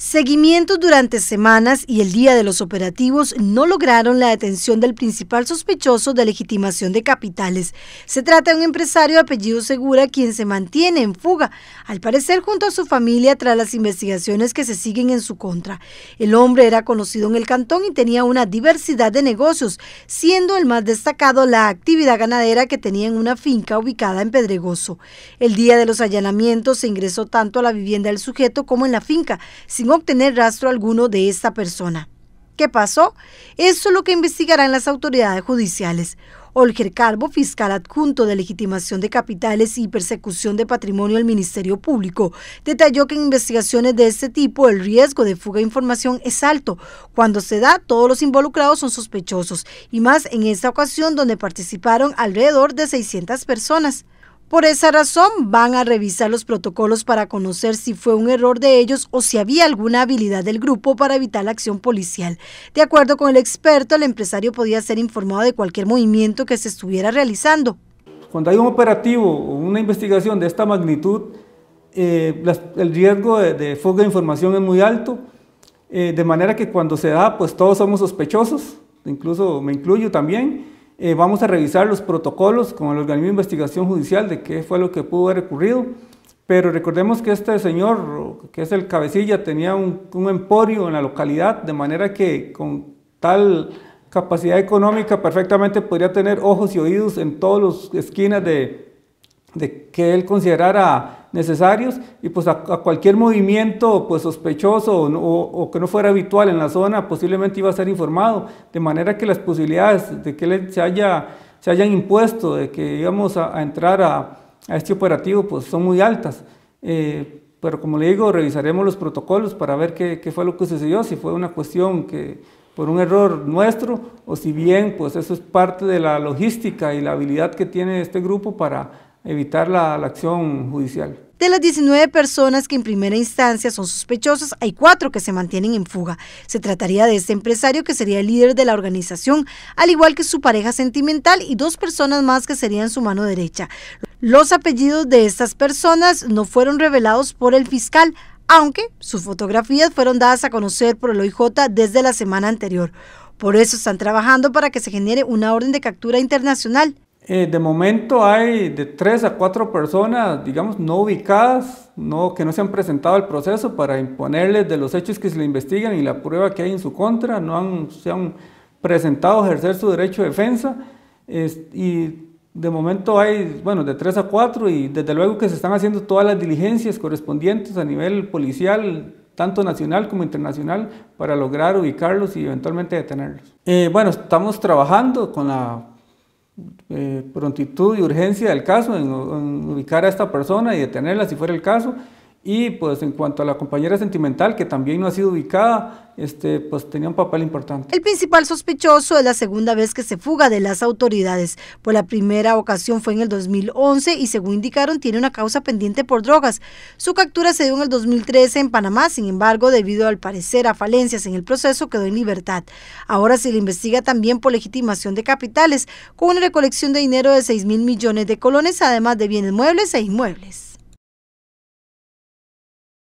Seguimientos durante semanas y el día de los operativos no lograron la detención del principal sospechoso de legitimación de capitales. Se trata de un empresario de apellido Segura quien se mantiene en fuga, al parecer junto a su familia tras las investigaciones que se siguen en su contra. El hombre era conocido en el cantón y tenía una diversidad de negocios, siendo el más destacado la actividad ganadera que tenía en una finca ubicada en Pedregoso. El día de los allanamientos se ingresó tanto a la vivienda del sujeto como en la finca, sin obtener rastro alguno de esta persona. ¿Qué pasó? Eso es lo que investigarán las autoridades judiciales. Olger Calvo, fiscal adjunto de legitimación de capitales y persecución de patrimonio del Ministerio Público, detalló que en investigaciones de este tipo el riesgo de fuga de información es alto. Cuando se da, todos los involucrados son sospechosos, y más en esta ocasión donde participaron alrededor de 600 personas. Por esa razón van a revisar los protocolos para conocer si fue un error de ellos o si había alguna habilidad del grupo para evitar la acción policial. De acuerdo con el experto, el empresario podía ser informado de cualquier movimiento que se estuviera realizando. Cuando hay un operativo o una investigación de esta magnitud, eh, el riesgo de, fuga de información es muy alto, eh, de manera que cuando se da, pues todos somos sospechosos, incluso me incluyo también, eh, vamos a revisar los protocolos con el organismo de investigación judicial de qué fue lo que pudo haber ocurrido. Pero recordemos que este señor, que es el cabecilla, tenía un, un emporio en la localidad, de manera que con tal capacidad económica perfectamente podría tener ojos y oídos en todas las esquinas de, de que él considerara necesarios y pues a, cualquier movimiento pues sospechoso o, que no fuera habitual en la zona posiblemente iba a ser informado, de manera que las posibilidades de que él se, haya, se hayan impuesto, de que íbamos a, entrar a, este operativo pues son muy altas. Eh, pero como le digo, revisaremos los protocolos para ver qué, qué fue lo que sucedió, si fue una cuestión que, por un error nuestro o si bien pues eso es parte de la logística y la habilidad que tiene este grupo para evitar la, acción judicial. De las 19 personas que en primera instancia son sospechosas, hay cuatro que se mantienen en fuga. Se trataría de este empresario que sería el líder de la organización, al igual que su pareja sentimental y dos personas más que serían su mano derecha. Los apellidos de estas personas no fueron revelados por el fiscal, aunque sus fotografías fueron dadas a conocer por el OIJ desde la semana anterior. Por eso están trabajando para que se genere una orden de captura internacional. Eh, de momento hay de tres a cuatro personas, digamos, no ubicadas, no, que no se han presentado al proceso para imponerles de los hechos que se le investigan y la prueba que hay en su contra, no han, se han presentado a ejercer su derecho de defensa y de momento hay, bueno, de tres a cuatro y desde luego que se están haciendo todas las diligencias correspondientes a nivel policial, tanto nacional como internacional, para lograr ubicarlos y eventualmente detenerlos. Eh, bueno, estamos trabajando con la eh, prontitud y urgencia del caso, en, ubicar a esta persona y detenerla si fuera el caso. Y pues en cuanto a la compañera sentimental, que también no ha sido ubicada, este, pues tenía un papel importante. El principal sospechoso es la segunda vez que se fuga de las autoridades, Por pues, la primera ocasión fue en el 2011 y según indicaron tiene una causa pendiente por drogas. Su captura se dio en el 2013 en Panamá, sin embargo, debido al parecer a falencias en el proceso quedó en libertad. Ahora se le investiga también por legitimación de capitales, con una recolección de dinero de 6 mil millones de colones, además de bienes muebles e inmuebles.